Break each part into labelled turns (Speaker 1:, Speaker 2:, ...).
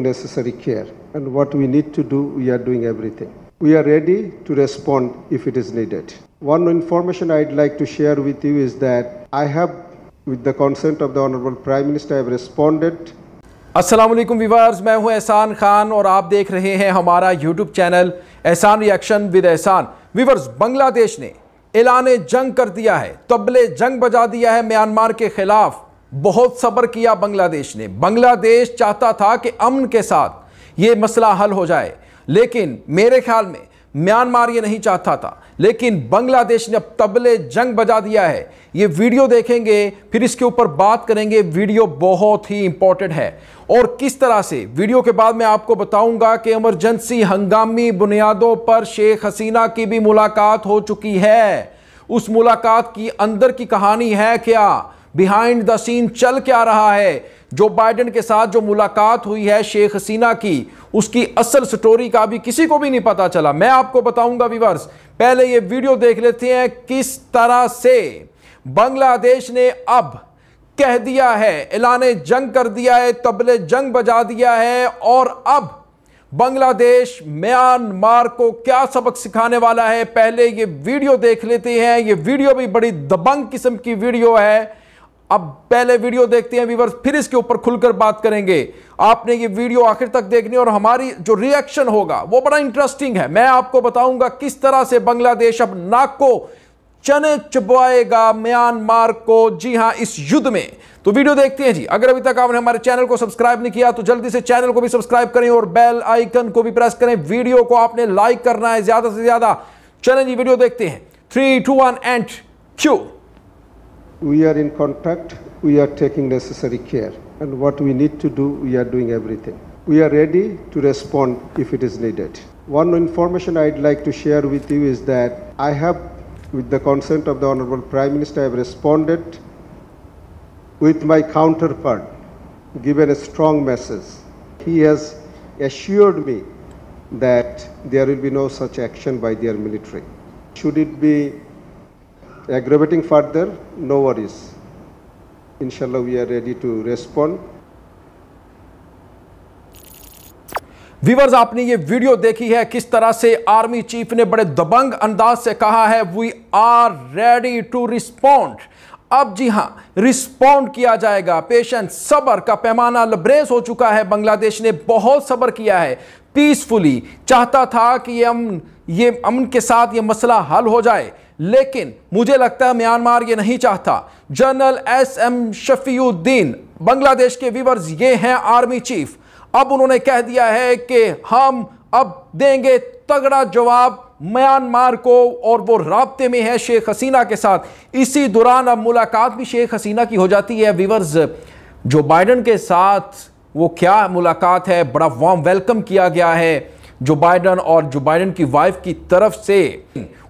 Speaker 1: necessary care. And what we need to do, we are doing everything. We are ready to respond if it is needed. One information I'd like to share with you is that I have, with the consent of the Honorable Prime Minister, I have responded
Speaker 2: Aslam viewers मैं हूं एहसान खान और आप देख रहे हैं हमारा YouTube channel Ehsan reaction with Ehsan viewers Bangladesh ने ऐलान जंग कर दिया है तबले जंग बजा दिया है म्यांमार के खिलाफ बहुत सब्र किया बांग्लादेश ने बांग्लादेश चाहता था कि अमन के साथ ये मसला हल हो जाए लेकिन मेरे ख्याल में म्यांमार ये नहीं चाहता था लेकिन बांग्लादेश ने अब तबले जंग बजा दिया है ये वीडियो देखेंगे फिर इसके ऊपर बात करेंगे वीडियो बहुत ही इंपॉर्टेंट है और किस तरह से वीडियो के बाद मैं आपको बताऊंगा कि इमरजेंसी हंगामी बुनियादों पर शेख हसीना की भी मुलाकात हो चुकी है उस मुलाकात की अंदर की कहानी है क्या बिहाइंड द सीन चल क्या रहा है जो बाइडन के साथ जो मुलाकात हुई है शेख हसीना की उसकी असल स्टोरी का अभी किसी को भी नहीं पता चला मैं आपको बताऊंगा विवर्स पहले ये वीडियो देख लेते हैं किस तरह से बांग्लादेश ने अब कह दिया है ऐलान जंग कर दिया है तबले जंग बजा दिया है और अब बांग्लादेश म्यांमार को क्या सबक सिखाने वाला है पहले ये वीडियो देख लेते हैं ये वीडियो भी बड़ी दबंग किस्म की वीडियो है अब पहले वीडियो देखते हैं व्यूवर्स फिर इसके ऊपर खुलकर बात करेंगे आपने ये वीडियो आखिर तक देखनी और हमारी जो रिएक्शन होगा वो बड़ा इंटरेस्टिंग है मैं आपको बताऊंगा किस तरह से बांग्लादेश अब नाक को चने चबवाएगा म्यांमार को जी हां इस युद्ध में तो वीडियो देखते हैं जी अगर अभी तक आपने हमारे चैनल को सब्सक्राइब नहीं किया तो जल्दी से चैनल को भी सब्सक्राइब करें और बेल आइकन को भी प्रेस करें वीडियो को आपने लाइक करना है ज्यादा से ज्यादा चले जी वीडियो देखते हैं three two one and cue
Speaker 1: we are in contact, we are taking necessary care. And what we need to do, we are doing everything. We are ready to respond if it is needed. One information I'd like to share with you is that I have, with the consent of the Honorable Prime Minister, I have responded with my counterpart, given a strong message. He has assured me that there will be no such action by their military. Should it be aggravating further, no worries. Inshallah, we are ready to respond.
Speaker 2: Viewers आपने ये video देखी है किस तरह से army chief ने बड़े दबंग अंदाज से कहा है we are ready to respond अब जी हां रिस्पॉन्ड किया जाएगा पेशेंट सबर का पैमाना लबरेज हो चुका है बांग्लादेश ने बहुत सबर किया है पीसफुली चाहता था कि ये अमन ये अमन के साथ ये मसला हल हो जाए लेकिन मुझे लगता है म्यांमार ये नहीं चाहता general S M Shafiuddin Bangladesh के वीवर्स ये हैं आर्मी चीफ अब उन्होंने कह दिया है कि हम अब देंगे तगड़ा जवाब म्यांमार को और वो रबते में है शेख हसीना के साथ इसी दौरान अब मुलाकात भी शेख हसीना की हो जाती है वीवर्स जो बाइडन के साथ वो क्या मुलाकात है बड़ा वार्म वेलकम किया गया है जो बाइडन और जो बाइडन की वाइफ की तरफ से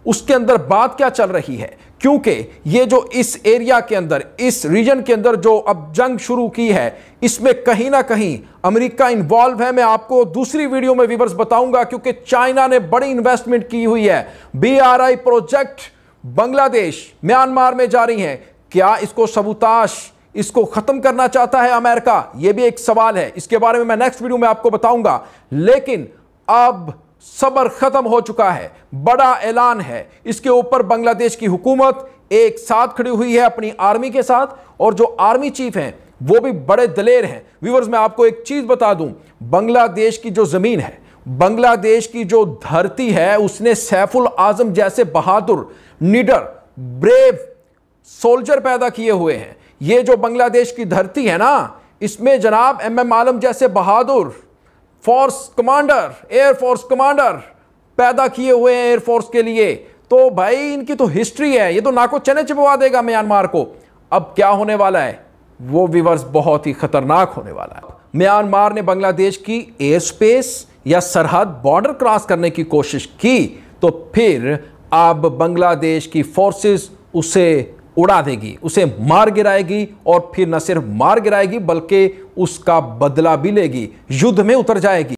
Speaker 2: उसके अंदर बात क्या चल रही है क्योंकि ये जो इस एरिया के अंदर इस रीजन के अंदर जो अब जंग शुरू की है इसमें कहीं ना कहीं अमेरिका इन्वॉल्व है मैं आपको दूसरी वीडियो में विवर्स बताऊंगा क्योंकि चाइना ने बड़ी इन्वेस्टमेंट की हुई है बीआरआई प्रोजेक्ट बांग्लादेश म्यांमार में जारी है क्या इसको सबूताश इसको खत्म करना चाहता है अमेरिका यह भी एक सवाल है इसके बारे में मैं नेक्स्ट वीडियो में आपको बताऊंगा लेकिन अब सबर खत्म हो चुका है बड़ा ऐलान है इसके ऊपर बांग्लादेश की हुकूमत एक साथ खड़ी हुई है अपनी आर्मी के साथ और जो आर्मी चीफ हैं वो भी बड़े दलेर हैं व्यूवर्स मैं आपको एक चीज बता दूं बांग्लादेश की जो जमीन है बांग्लादेश की जो धरती है उसने सैफुल आजम जैसे बहादुर निडर ब्रेव सोल्जर पैदा किए हुए हैं ये जो बांग्लादेश की धरती है ना इसमें जनाब एम एम आलम जैसे बहादुर फोर्स कमांडर एयरफोर्स कमांडर पैदा किए हुए हैं एयरफोर्स के लिए तो भाई इनकी तो हिस्ट्री है ये तो नाको चने चिपवा देगा म्यांमार को अब क्या होने वाला है वो विवर्स बहुत ही खतरनाक होने वाला है म्यांमार ने बांग्लादेश की एयर स्पेस या सरहद बॉर्डर क्रॉस करने की कोशिश की तो फिर अब बांग्लादेश की फोर्सेस उसे उड़ा देगी उसे मार गिराएगी और फिर न सिर्फ मार गिराएगी बल्कि उसका बदला भी लेगी युद्ध में उतर जाएगी